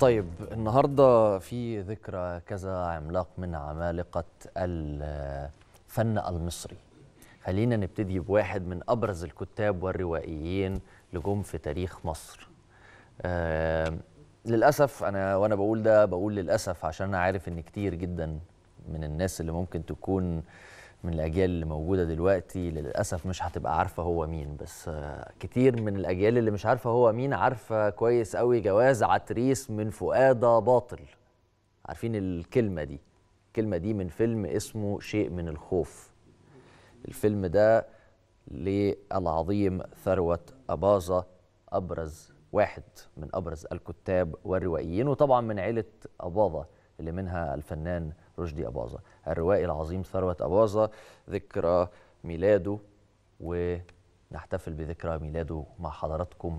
طيب النهارده في ذكرى كذا عملاق من عمالقه الفن المصري خلينا نبتدي بواحد من ابرز الكتاب والروائيين لجم في تاريخ مصر آه للاسف انا وانا بقول ده بقول للاسف عشان انا عارف ان كتير جدا من الناس اللي ممكن تكون آه من الاجيال اللي موجوده دلوقتي للاسف مش هتبقى عارفه هو مين بس كتير من الاجيال اللي مش عارفه هو مين عارفه كويس قوي جواز عتريس من فؤاده باطل عارفين الكلمه دي الكلمه دي من فيلم اسمه شيء من الخوف الفيلم ده للعظيم ثروه اباظه ابرز واحد من ابرز الكتاب والروائيين وطبعا من عيله اباظه اللي منها الفنان رشدي أباظة الروائي العظيم ثروت أباظة ذكرى ميلاده ونحتفل بذكرى ميلاده مع حضراتكم